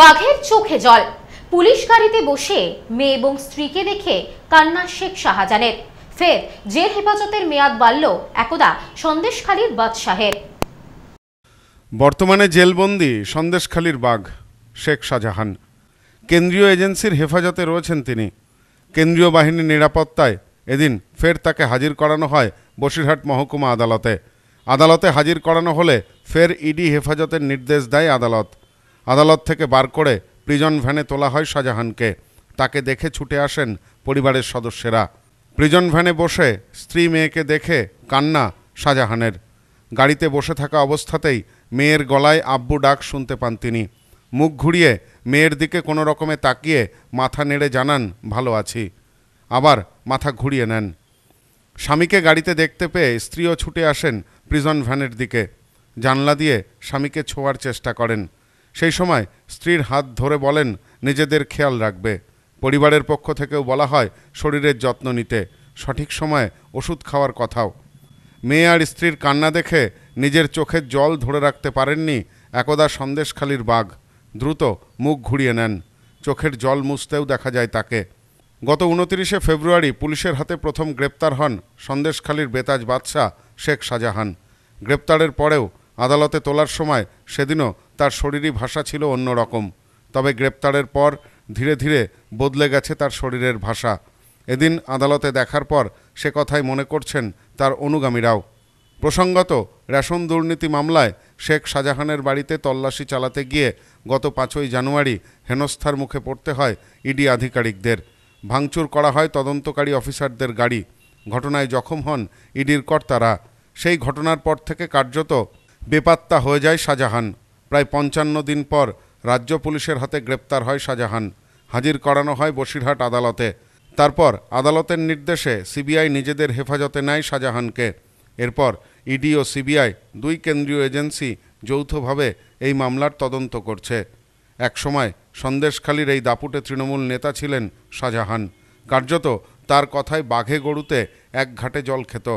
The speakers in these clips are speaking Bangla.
বাঘের চোখে জল পুলিশ গাড়িতে বসে মেয়ে এবং স্ত্রীকে দেখে কান্না শেখ শাহজানের ফের জেল হেফাজতের মেয়াদ বাড়ল একদা সন্দেশখালীর বাদশাহের বর্তমানে জেলবন্দি সন্দেশখালীর বাঘ শেখ শাহজাহান কেন্দ্রীয় এজেন্সির হেফাজতে রয়েছেন তিনি কেন্দ্রীয় বাহিনীর নিরাপত্তায় এদিন ফের তাকে হাজির করানো হয় বসিরহাট মহকুমা আদালতে আদালতে হাজির করানো হলে ফের ইডি হেফাজতের নির্দেশ দেয় আদালত আদালত থেকে বার করে প্রিজন ভ্যানে তোলা হয় শাহজাহানকে তাকে দেখে ছুটে আসেন পরিবারের সদস্যরা প্রিজন ভ্যানে বসে স্ত্রী মেয়েকে দেখে কান্না শাহজাহানের গাড়িতে বসে থাকা অবস্থাতেই মেয়ের গলায় আব্বু ডাক শুনতে পান তিনি মুখ ঘুরিয়ে মেয়ের দিকে কোনো রকমে তাকিয়ে মাথা নেড়ে জানান ভালো আছি আবার মাথা ঘুরিয়ে নেন স্বামীকে গাড়িতে দেখতে পেয়ে স্ত্রীও ছুটে আসেন প্রিজন ভ্যানের দিকে জানলা দিয়ে স্বামীকে ছোঁয়ার চেষ্টা করেন সেই সময় স্ত্রীর হাত ধরে বলেন নিজেদের খেয়াল রাখবে পরিবারের পক্ষ থেকেও বলা হয় শরীরের যত্ন নিতে সঠিক সময়ে ওষুধ খাওয়ার কথাও মেয়ে আর স্ত্রীর কান্না দেখে নিজের চোখের জল ধরে রাখতে পারেননি একদা সন্দেশখালির বাঘ দ্রুত মুখ ঘুরিয়ে নেন চোখের জল মুছতেও দেখা যায় তাকে গত উনতিরিশে ফেব্রুয়ারি পুলিশের হাতে প্রথম গ্রেপ্তার হন সন্দেশখালীর বেতাজ বাদশাহ শেখ শাহজাহান গ্রেপ্তারের পরেও আদালতে তোলার সময় সেদিনও তার শরীরী ভাষা ছিল অন্যরকম তবে গ্রেপ্তারের পর ধীরে ধীরে বদলে গেছে তার শরীরের ভাষা এদিন আদালতে দেখার পর সে কথাই মনে করছেন তার অনুগামীরাও প্রসঙ্গত রেশন দুর্নীতি মামলায় শেখ শাহজাহানের বাড়িতে তল্লাশি চালাতে গিয়ে গত পাঁচই জানুয়ারি হেনস্থার মুখে পড়তে হয় ইডি আধিকারিকদের ভাঙচুর করা হয় তদন্তকারী অফিসারদের গাড়ি ঘটনায় জখম হন ইডির কর্তারা সেই ঘটনার পর থেকে কার্যত বেপাত্তা হয়ে যায় শাহজাহান প্রায় পঞ্চান্ন দিন পর রাজ্য পুলিশের হাতে গ্রেপ্তার হয় শাহজাহান হাজির করানো হয় বসিরহাট আদালতে তারপর আদালতের নির্দেশে সিবিআই নিজেদের হেফাজতে নেয় শাহজাহানকে এরপর ইডি ও সিবিআই দুই কেন্দ্রীয় এজেন্সি যৌথভাবে এই মামলার তদন্ত করছে একসময় সন্দেশখালির এই দাপুটে তৃণমূল নেতা ছিলেন শাহজাহান কার্যত তার কথায় বাঘে গরুতে এক ঘাটে জল খেত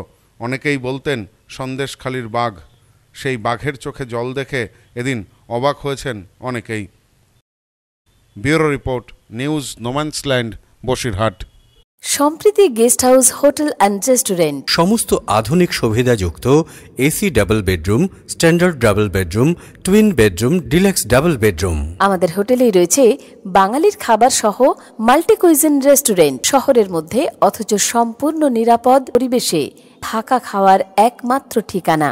অনেকেই বলতেন সন্দেশখালির বাঘ সেই বাঘের চোখে জল দেখে এদিন অবাক হয়েছেন অনেকেই bureau report news no man's land Basirhat Sampriti guest house hotel and restaurant সমস্ত আধুনিক সুবিধাযুক্ত AC double bedroom standard double bedroom twin bedroom deluxe double bedroom আমাদের হোটেলেই রয়েছে বাঙালির খাবার সহ মাল্টি কুইজিন রেস্টুরেন্ট শহরের মধ্যে অথচ সম্পূর্ণ নিরাপদ পরিবেশে থাকা খাওয়ার একমাত্র ঠিকানা